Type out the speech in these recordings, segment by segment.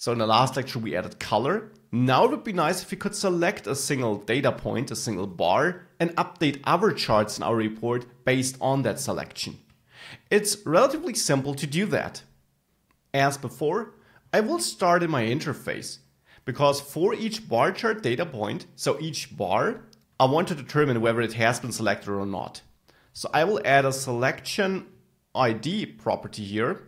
So in the last lecture, we added color. Now it would be nice if we could select a single data point, a single bar, and update our charts in our report based on that selection. It's relatively simple to do that. As before, I will start in my interface because for each bar chart data point, so each bar, I want to determine whether it has been selected or not. So I will add a selection ID property here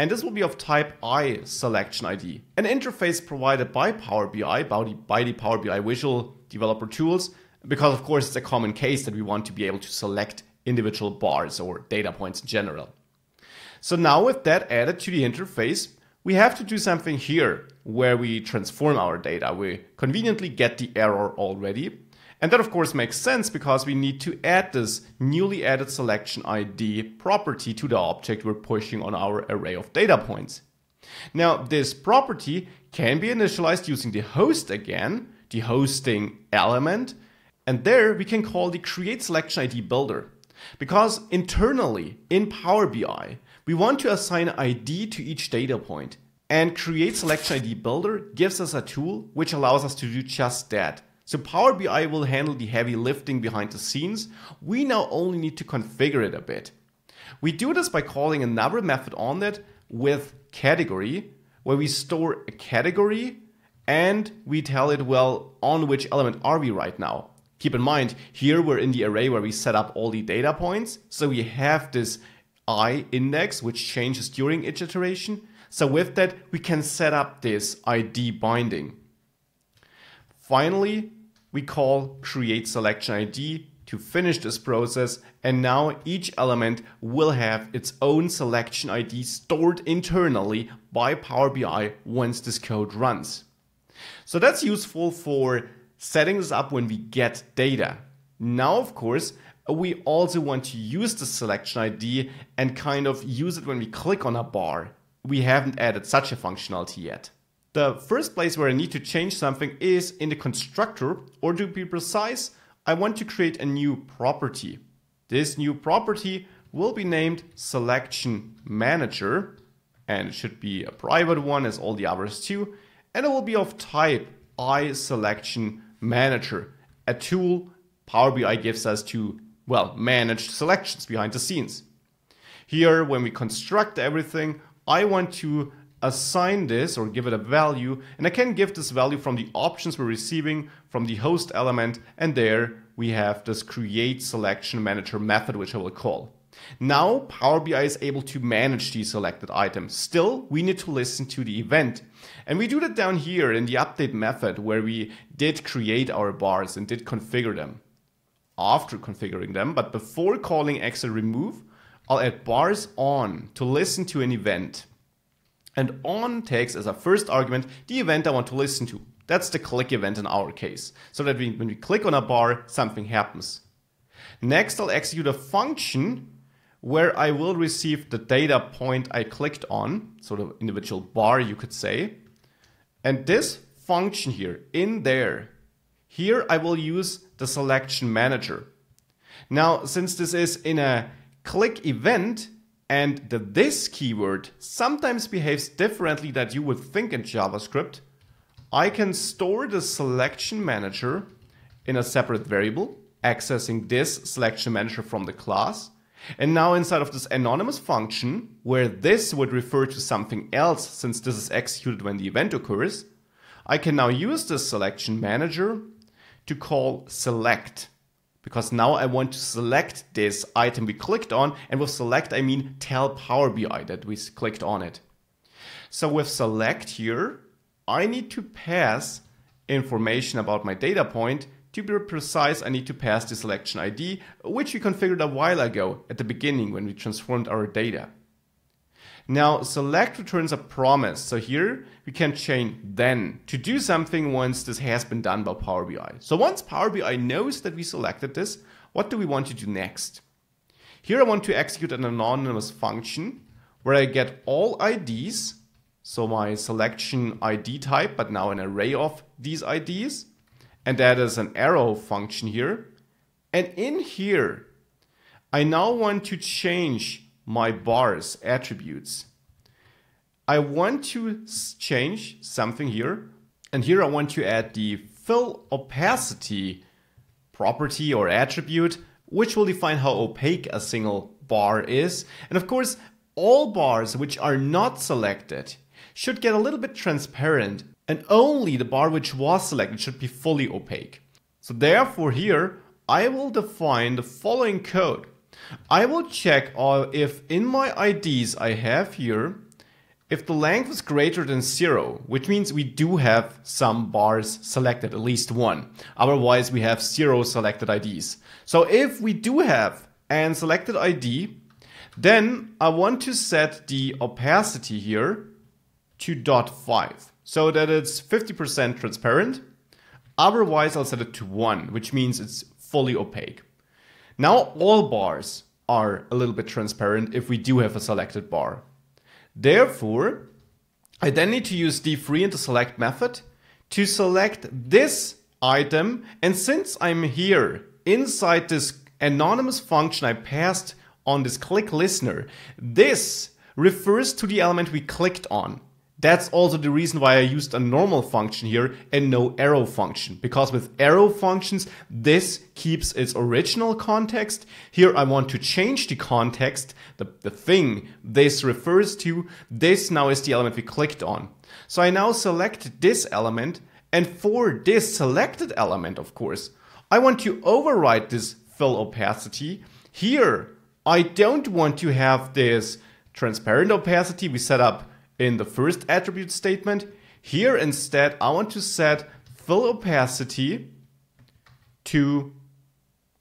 and this will be of type I selection ID. An interface provided by Power BI, by the Power BI Visual Developer Tools, because of course it's a common case that we want to be able to select individual bars or data points in general. So now with that added to the interface, we have to do something here where we transform our data. We conveniently get the error already and that of course makes sense because we need to add this newly added selection ID property to the object we're pushing on our array of data points. Now this property can be initialized using the host again, the hosting element, and there we can call the create selection ID builder. Because internally in Power BI, we want to assign ID to each data point and create selection ID builder gives us a tool which allows us to do just that so Power BI will handle the heavy lifting behind the scenes. We now only need to configure it a bit. We do this by calling another method on it with category, where we store a category and we tell it, well, on which element are we right now? Keep in mind, here we're in the array where we set up all the data points. So we have this i index, which changes during each iteration. So with that, we can set up this ID binding. Finally, we call create selection ID to finish this process and now each element will have its own selection ID stored internally by Power BI once this code runs. So that's useful for setting this up when we get data. Now, of course, we also want to use the selection ID and kind of use it when we click on a bar. We haven't added such a functionality yet. The first place where I need to change something is in the constructor, or to be precise, I want to create a new property. This new property will be named selection manager and it should be a private one as all the others too. And it will be of type I selection manager, a tool Power BI gives us to, well, manage selections behind the scenes. Here, when we construct everything, I want to assign this or give it a value. And I can give this value from the options we're receiving from the host element. And there we have this create selection manager method, which I will call. Now Power BI is able to manage these selected items. Still, we need to listen to the event. And we do that down here in the update method where we did create our bars and did configure them. After configuring them, but before calling Excel remove, I'll add bars on to listen to an event. And on takes as a first argument the event I want to listen to. That's the click event in our case, so that we, when we click on a bar, something happens. Next, I'll execute a function where I will receive the data point I clicked on, so the individual bar you could say. And this function here, in there, here I will use the selection manager. Now, since this is in a click event, and the this keyword sometimes behaves differently that you would think in JavaScript. I can store the selection manager in a separate variable, accessing this selection manager from the class. And now inside of this anonymous function, where this would refer to something else since this is executed when the event occurs, I can now use this selection manager to call select because now I want to select this item we clicked on. And with select, I mean tell Power BI that we clicked on it. So with select here, I need to pass information about my data point. To be precise, I need to pass the selection ID, which we configured a while ago at the beginning when we transformed our data. Now select returns a promise. So here we can chain then to do something once this has been done by Power BI. So once Power BI knows that we selected this, what do we want to do next? Here I want to execute an anonymous function where I get all IDs, so my selection ID type, but now an array of these IDs, and that is an arrow function here. And in here, I now want to change my bars attributes. I want to change something here. And here I want to add the fill opacity property or attribute, which will define how opaque a single bar is. And of course, all bars which are not selected should get a little bit transparent and only the bar which was selected should be fully opaque. So therefore here, I will define the following code I will check all if in my IDs I have here, if the length is greater than zero, which means we do have some bars selected, at least one. Otherwise we have zero selected IDs. So if we do have an selected ID, then I want to set the opacity here to dot .5 so that it's 50% transparent. Otherwise I'll set it to one, which means it's fully opaque. Now all bars are a little bit transparent if we do have a selected bar. Therefore, I then need to use D3 and the select method to select this item. And since I'm here inside this anonymous function I passed on this click listener, this refers to the element we clicked on. That's also the reason why I used a normal function here and no arrow function. Because with arrow functions, this keeps its original context. Here I want to change the context, the, the thing this refers to. This now is the element we clicked on. So I now select this element and for this selected element, of course, I want to override this fill opacity. Here, I don't want to have this transparent opacity we set up in the first attribute statement. Here instead, I want to set fill opacity to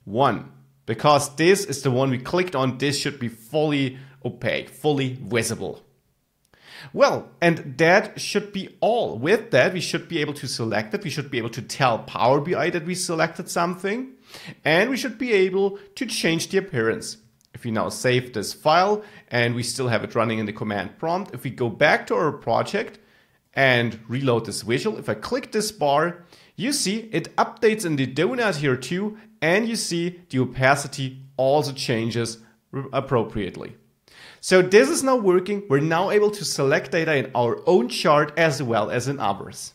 1 because this is the one we clicked on. This should be fully opaque, fully visible. Well, and that should be all. With that, we should be able to select it. We should be able to tell Power BI that we selected something. And we should be able to change the appearance. If we now save this file and we still have it running in the command prompt, if we go back to our project and reload this visual, if I click this bar, you see it updates in the donut here too, and you see the opacity also changes appropriately. So this is now working. We're now able to select data in our own chart as well as in others.